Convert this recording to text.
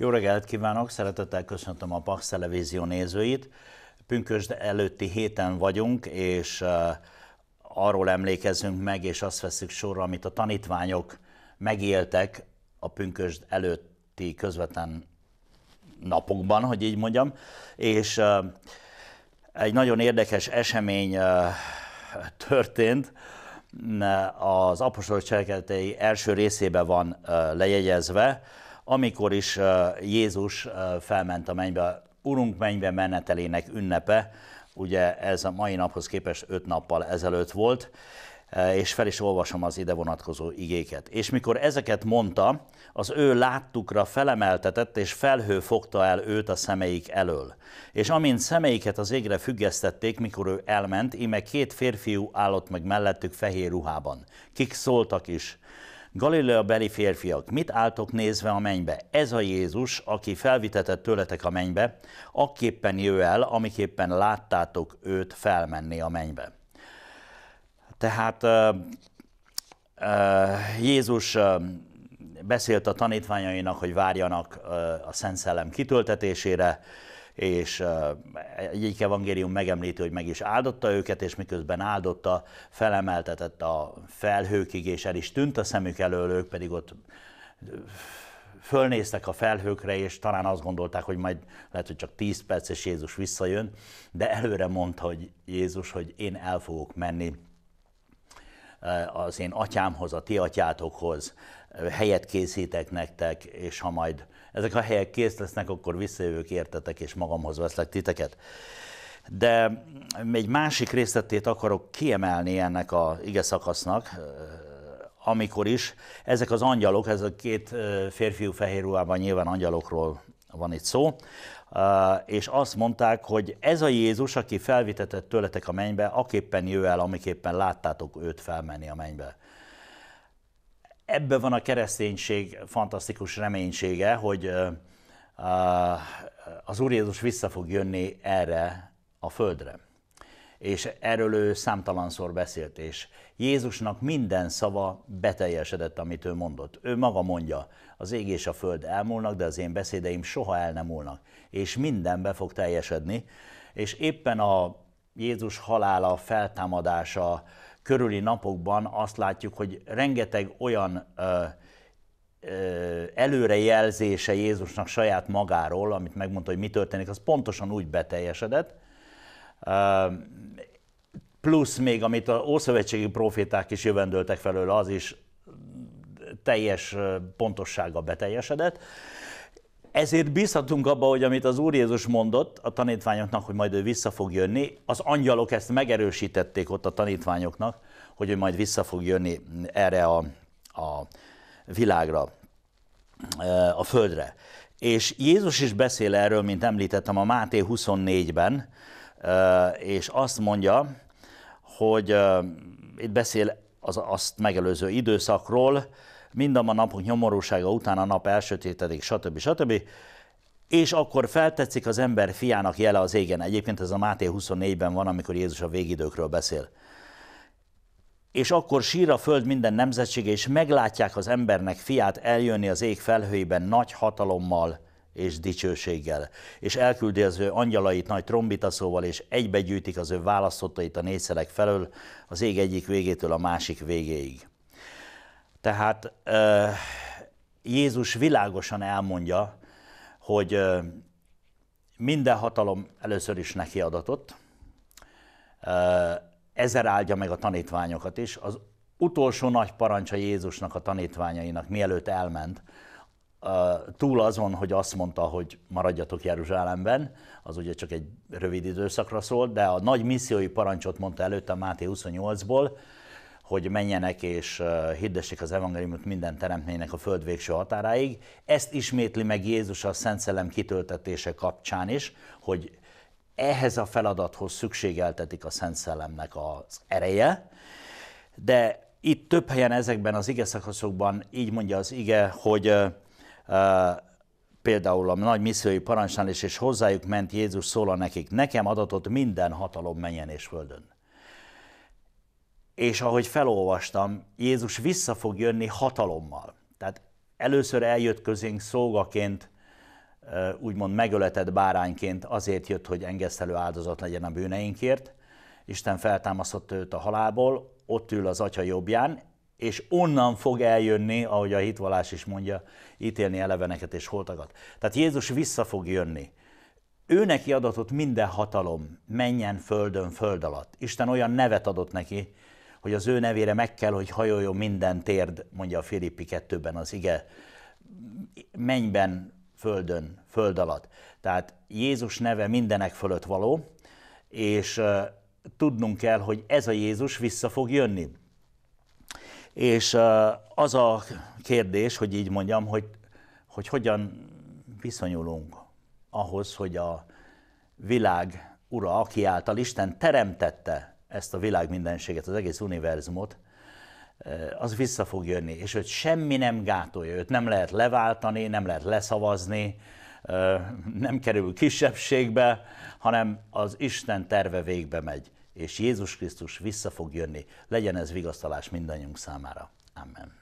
Jó reggelt kívánok, szeretettel köszöntöm a Pax Televízió nézőit. Pünkösd előtti héten vagyunk, és arról emlékezünk meg, és azt veszük sorra, amit a tanítványok megéltek a pünkösd előtti közvetlen napokban, hogy így mondjam, és egy nagyon érdekes esemény történt, az apostol cselekedetei első részében van lejegyezve, amikor is Jézus felment a mennybe, Urunk mennybe menetelének ünnepe, ugye ez a mai naphoz képest öt nappal ezelőtt volt, és fel is olvasom az ide vonatkozó igéket. És mikor ezeket mondta, az ő láttukra felemeltetett, és felhő fogta el őt a szemeik elől. És amint szemeiket az égre függesztették, mikor ő elment, íme két férfiú állott meg mellettük fehér ruhában, kik szóltak is. Galilea beli férfiak, mit álltok nézve a mennybe? Ez a Jézus, aki felvitetett tőletek a mennybe, akképpen jő el, amiképpen láttátok őt felmenni a mennybe. Tehát uh, uh, Jézus uh, beszélt a tanítványainak, hogy várjanak a Szent Szellem kitöltetésére, és egyik evangélium megemlíti, hogy meg is áldotta őket, és miközben áldotta, felemeltetett a felhőkig, és el is tűnt a szemük elől, ők pedig ott fölnéztek a felhőkre, és talán azt gondolták, hogy majd lehet, hogy csak 10 perc, és Jézus visszajön, de előre mondta, hogy Jézus, hogy én el fogok menni az én atyámhoz, a ti atyátokhoz, helyet készítek nektek, és ha majd ezek a helyek kész lesznek, akkor visszajövök értetek, és magamhoz veszlek titeket. De egy másik részletét akarok kiemelni ennek a ige szakasznak, amikor is ezek az angyalok, ez a két férfiú fehér ruhában nyilván angyalokról van itt szó, és azt mondták, hogy ez a Jézus, aki felvitetett tőletek a mennybe, aképpen jő el, amiképpen láttátok őt felmenni a mennybe. Ebben van a kereszténység fantasztikus reménysége, hogy az Úr Jézus vissza fog jönni erre a földre. És erről ő számtalanszor beszélt, és Jézusnak minden szava beteljesedett, amit ő mondott. Ő maga mondja, az ég és a föld elmúlnak, de az én beszédeim soha el nem múlnak, és minden be fog teljesedni. És éppen a Jézus halála, feltámadása, körüli napokban azt látjuk, hogy rengeteg olyan ö, ö, előrejelzése Jézusnak saját magáról, amit megmondta, hogy mi történik, az pontosan úgy beteljesedett. Ö, plusz még, amit az ószövetségi proféták is jövendöltek felőle, az is teljes pontossággal beteljesedett. Ezért bízhatunk abba, hogy amit az Úr Jézus mondott a tanítványoknak, hogy majd ő vissza fog jönni, az angyalok ezt megerősítették ott a tanítványoknak, hogy ő majd vissza fog jönni erre a, a világra, eh, a földre. És Jézus is beszél erről, mint említettem a Máté 24-ben, eh, és azt mondja, hogy eh, itt beszél az azt megelőző időszakról, mind a napunk nyomorúsága után a nap elsötétedik, stb. stb. És akkor feltetszik az ember fiának jele az égen. Egyébként ez a Máté 24-ben van, amikor Jézus a végidőkről beszél. És akkor sír a föld minden nemzetsége, és meglátják az embernek fiát eljönni az ég felhőiben nagy hatalommal és dicsőséggel. És elküldi az ő angyalait nagy trombitaszóval, és egybegyűjtik az ő választottait a négyszerek felől, az ég egyik végétől a másik végéig. Tehát Jézus világosan elmondja, hogy minden hatalom először is neki adatott, ezer áldja meg a tanítványokat is. Az utolsó nagy parancsa Jézusnak a tanítványainak, mielőtt elment, túl azon, hogy azt mondta, hogy maradjatok Jeruzsálemben, az ugye csak egy rövid időszakra szólt, de a nagy missziói parancsot mondta előtte Máté 28-ból, hogy menjenek és hirdessék az evangéliumot minden teremtménynek a föld végső határáig. Ezt ismétli meg Jézus a Szent Szellem kitöltetése kapcsán is, hogy ehhez a feladathoz szükségeltetik a Szent Szellemnek az ereje, de itt több helyen ezekben az ige szakaszokban így mondja az ige, hogy uh, például a nagy missziói parancsnál is, és hozzájuk ment Jézus szóla nekik, nekem adatot minden hatalom menjen és földön és ahogy felolvastam, Jézus vissza fog jönni hatalommal. Tehát először eljött közénk szolgaként, úgymond megöletett bárányként azért jött, hogy engesztelő áldozat legyen a bűneinkért. Isten feltámasztotta őt a halálból, ott ül az atya jobbján, és onnan fog eljönni, ahogy a hitvallás is mondja, ítélni eleveneket és holtakat. Tehát Jézus vissza fog jönni. Ő neki adatott minden hatalom, menjen földön, föld alatt. Isten olyan nevet adott neki, hogy az ő nevére meg kell, hogy hajoljon minden térd, mondja a Filippi kettőben az ige, mennyben, földön, föld alatt. Tehát Jézus neve mindenek fölött való, és tudnunk kell, hogy ez a Jézus vissza fog jönni. És az a kérdés, hogy így mondjam, hogy, hogy hogyan viszonyulunk ahhoz, hogy a világ ura, aki által Isten teremtette ezt a világ mindenséget, az egész univerzumot, az vissza fog jönni, és őt semmi nem gátolja, őt nem lehet leváltani, nem lehet leszavazni, nem kerül kisebbségbe, hanem az Isten terve végbe megy, és Jézus Krisztus vissza fog jönni. Legyen ez vigasztalás mindannyiunk számára. Amen.